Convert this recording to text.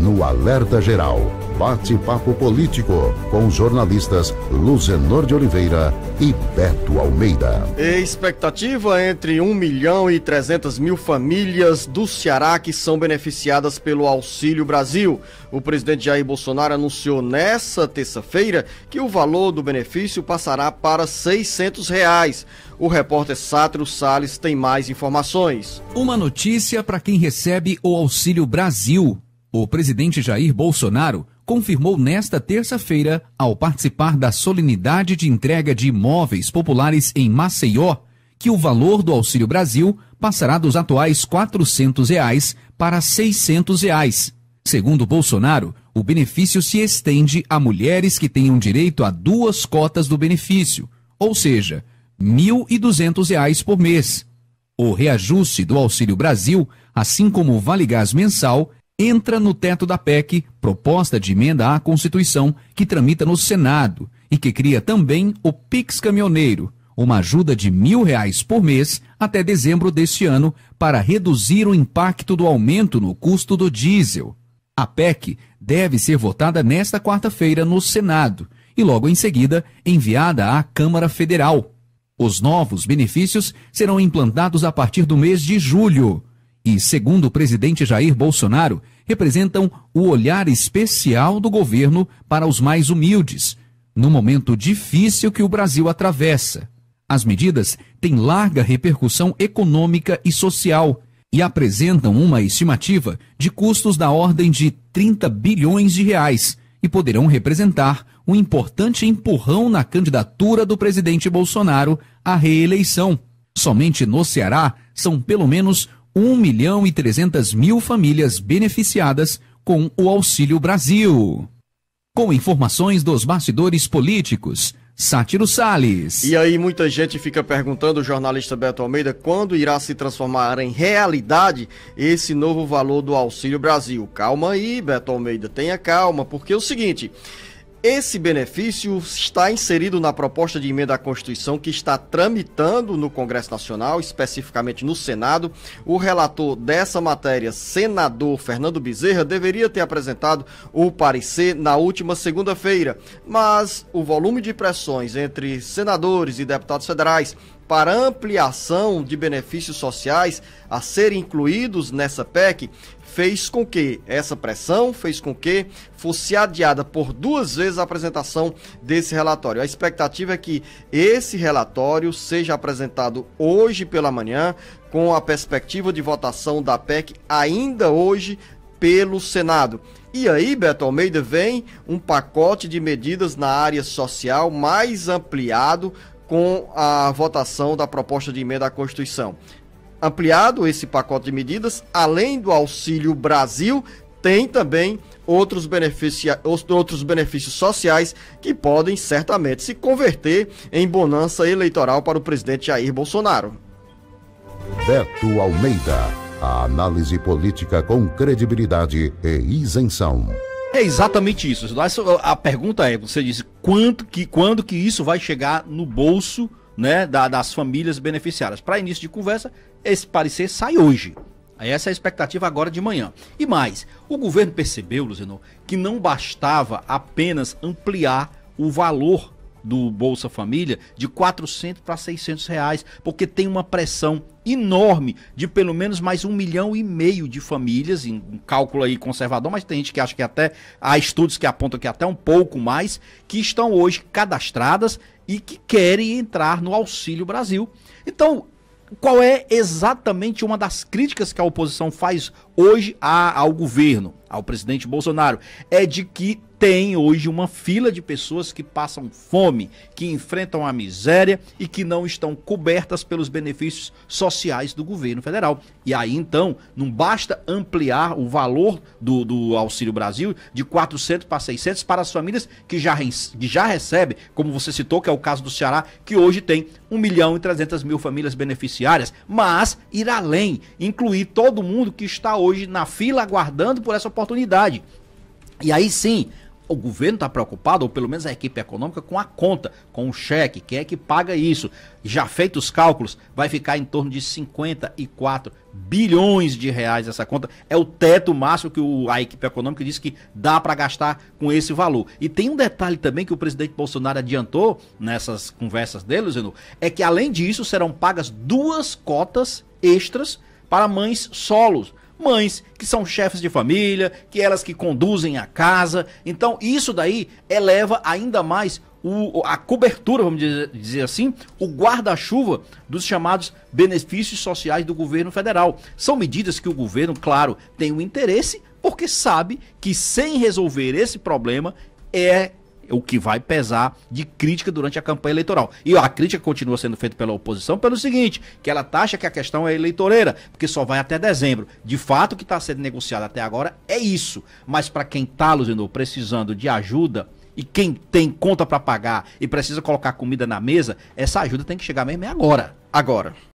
no Alerta Geral. Bate-papo político com os jornalistas Luzenor de Oliveira e Beto Almeida. Expectativa entre 1 milhão e 300 mil famílias do Ceará que são beneficiadas pelo Auxílio Brasil. O presidente Jair Bolsonaro anunciou nesta terça-feira que o valor do benefício passará para 600 reais. O repórter Sátrio Sales tem mais informações. Uma notícia para quem recebe o Auxílio Brasil. O presidente Jair Bolsonaro confirmou nesta terça-feira, ao participar da solenidade de entrega de imóveis populares em Maceió, que o valor do Auxílio Brasil passará dos atuais R$ 400 reais para R$ 600. Reais. Segundo Bolsonaro, o benefício se estende a mulheres que tenham direito a duas cotas do benefício, ou seja, R$ 1.200 por mês. O reajuste do Auxílio Brasil, assim como o Vale Gás mensal, entra no teto da PEC, proposta de emenda à Constituição, que tramita no Senado e que cria também o Pix Caminhoneiro, uma ajuda de mil reais por mês até dezembro deste ano para reduzir o impacto do aumento no custo do diesel. A PEC deve ser votada nesta quarta-feira no Senado e logo em seguida enviada à Câmara Federal. Os novos benefícios serão implantados a partir do mês de julho e, segundo o presidente Jair Bolsonaro, representam o olhar especial do governo para os mais humildes, no momento difícil que o Brasil atravessa. As medidas têm larga repercussão econômica e social e apresentam uma estimativa de custos da ordem de 30 bilhões de reais e poderão representar um importante empurrão na candidatura do presidente Bolsonaro à reeleição. Somente no Ceará são pelo menos 1 milhão e 300 mil famílias beneficiadas com o Auxílio Brasil. Com informações dos bastidores políticos, Sátiro Sales. E aí muita gente fica perguntando, o jornalista Beto Almeida, quando irá se transformar em realidade esse novo valor do Auxílio Brasil? Calma aí, Beto Almeida, tenha calma, porque é o seguinte, esse benefício está inserido na proposta de emenda à Constituição que está tramitando no Congresso Nacional, especificamente no Senado. O relator dessa matéria, senador Fernando Bezerra, deveria ter apresentado o parecer na última segunda-feira, mas o volume de pressões entre senadores e deputados federais para ampliação de benefícios sociais a serem incluídos nessa PEC fez com que essa pressão fez com que fosse adiada por duas vezes a apresentação desse relatório. A expectativa é que esse relatório seja apresentado hoje pela manhã, com a perspectiva de votação da PEC ainda hoje pelo Senado. E aí, Beto Almeida, vem um pacote de medidas na área social mais ampliado com a votação da proposta de emenda à Constituição ampliado esse pacote de medidas, além do Auxílio Brasil, tem também outros, beneficia, outros benefícios sociais que podem certamente se converter em bonança eleitoral para o presidente Jair Bolsonaro. Beto Almeida, a análise política com credibilidade e isenção. É exatamente isso. A pergunta é, você disse, quanto que, quando que isso vai chegar no bolso né, da, das famílias beneficiárias? Para início de conversa, esse parecer sai hoje. Essa é a expectativa agora de manhã. E mais, o governo percebeu, Luciano, que não bastava apenas ampliar o valor do Bolsa Família de 400 para 600 reais, porque tem uma pressão enorme de pelo menos mais um milhão e meio de famílias, em um cálculo aí conservador, mas tem gente que acha que até, há estudos que apontam que até um pouco mais, que estão hoje cadastradas e que querem entrar no Auxílio Brasil. Então, qual é exatamente uma das críticas que a oposição faz hoje a, ao governo, ao presidente Bolsonaro? É de que tem hoje uma fila de pessoas que passam fome, que enfrentam a miséria e que não estão cobertas pelos benefícios sociais do governo federal. E aí então, não basta ampliar o valor do, do Auxílio Brasil de 400 para 600 para as famílias que já, que já recebem, como você citou, que é o caso do Ceará, que hoje tem 1 milhão e 300 mil famílias beneficiárias, mas ir além, incluir todo mundo que está hoje na fila aguardando por essa oportunidade. E aí sim, o governo está preocupado, ou pelo menos a equipe econômica, com a conta, com o cheque, quem é que paga isso? Já feitos os cálculos, vai ficar em torno de 54 bilhões de reais essa conta. É o teto máximo que o, a equipe econômica disse que dá para gastar com esse valor. E tem um detalhe também que o presidente Bolsonaro adiantou nessas conversas dele, Zenu, é que além disso serão pagas duas cotas extras para mães solos mães que são chefes de família, que elas que conduzem a casa. Então, isso daí eleva ainda mais o, a cobertura, vamos dizer, dizer assim, o guarda-chuva dos chamados benefícios sociais do governo federal. São medidas que o governo, claro, tem o um interesse, porque sabe que sem resolver esse problema é o que vai pesar de crítica durante a campanha eleitoral. E a crítica continua sendo feita pela oposição pelo seguinte, que ela taxa que a questão é eleitoreira, porque só vai até dezembro. De fato, o que está sendo negociado até agora é isso. Mas para quem está, Luzinor, precisando de ajuda, e quem tem conta para pagar e precisa colocar comida na mesa, essa ajuda tem que chegar mesmo é agora. Agora.